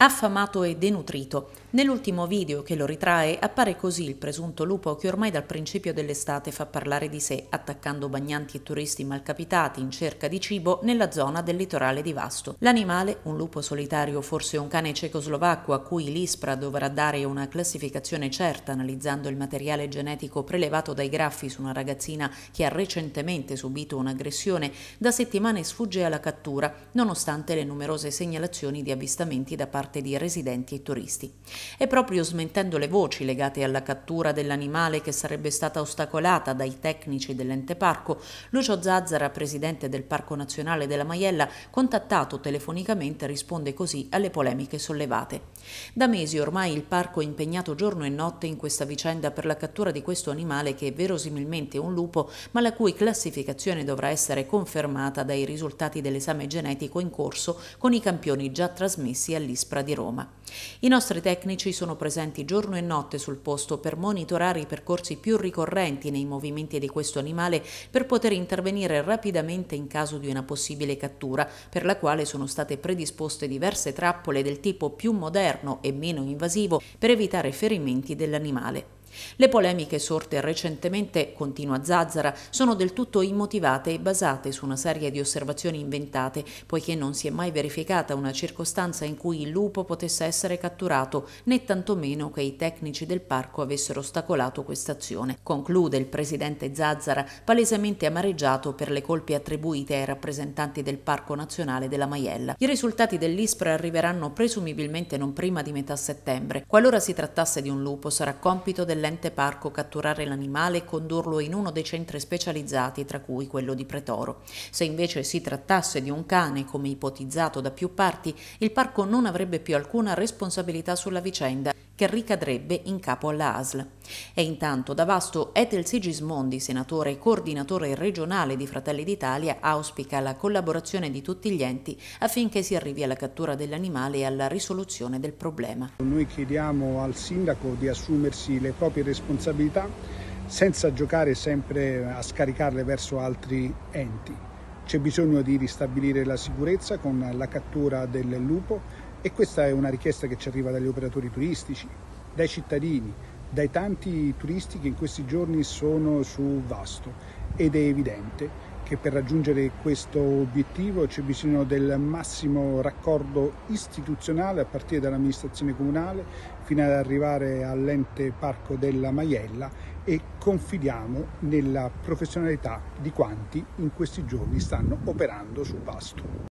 affamato e denutrito. Nell'ultimo video che lo ritrae appare così il presunto lupo che ormai dal principio dell'estate fa parlare di sé, attaccando bagnanti e turisti malcapitati in cerca di cibo nella zona del litorale di Vasto. L'animale, un lupo solitario, forse un cane cecoslovacco a cui l'ISPRA dovrà dare una classificazione certa analizzando il materiale genetico prelevato dai graffi su una ragazzina che ha recentemente subito un'aggressione, da settimane sfugge alla cattura, nonostante le numerose segnalazioni di avvistamenti da parte parte di residenti e turisti. E proprio smentendo le voci legate alla cattura dell'animale che sarebbe stata ostacolata dai tecnici dell'ente parco, Lucio Zazzara, presidente del Parco Nazionale della Maiella, contattato telefonicamente risponde così alle polemiche sollevate. Da mesi ormai il parco è impegnato giorno e notte in questa vicenda per la cattura di questo animale che è verosimilmente un lupo, ma la cui classificazione dovrà essere confermata dai risultati dell'esame genetico in corso con i campioni già trasmessi all'ISPRA Sopra di Roma. I nostri tecnici sono presenti giorno e notte sul posto per monitorare i percorsi più ricorrenti nei movimenti di questo animale per poter intervenire rapidamente in caso di una possibile cattura, per la quale sono state predisposte diverse trappole del tipo più moderno e meno invasivo per evitare ferimenti dell'animale. Le polemiche sorte recentemente, continua Zazzara, sono del tutto immotivate e basate su una serie di osservazioni inventate, poiché non si è mai verificata una circostanza in cui il lupo potesse essere catturato, né tantomeno che i tecnici del parco avessero ostacolato quest'azione. Conclude il presidente Zazzara, palesemente amareggiato per le colpe attribuite ai rappresentanti del Parco Nazionale della Maiella. I risultati dell'ISPRA arriveranno presumibilmente non prima di metà settembre. Qualora si trattasse di un lupo, sarà compito della dell'ente parco catturare l'animale e condurlo in uno dei centri specializzati, tra cui quello di Pretoro. Se invece si trattasse di un cane, come ipotizzato da più parti, il parco non avrebbe più alcuna responsabilità sulla vicenda che ricadrebbe in capo alla ASL. E intanto da Vasto Ethel Sigismondi, senatore e coordinatore regionale di Fratelli d'Italia, auspica la collaborazione di tutti gli enti affinché si arrivi alla cattura dell'animale e alla risoluzione del problema. Noi chiediamo al sindaco di assumersi le proprie responsabilità senza giocare sempre a scaricarle verso altri enti. C'è bisogno di ristabilire la sicurezza con la cattura del lupo, e questa è una richiesta che ci arriva dagli operatori turistici, dai cittadini, dai tanti turisti che in questi giorni sono su Vasto ed è evidente che per raggiungere questo obiettivo c'è bisogno del massimo raccordo istituzionale a partire dall'amministrazione comunale fino ad arrivare all'ente parco della Maiella e confidiamo nella professionalità di quanti in questi giorni stanno operando sul Vasto.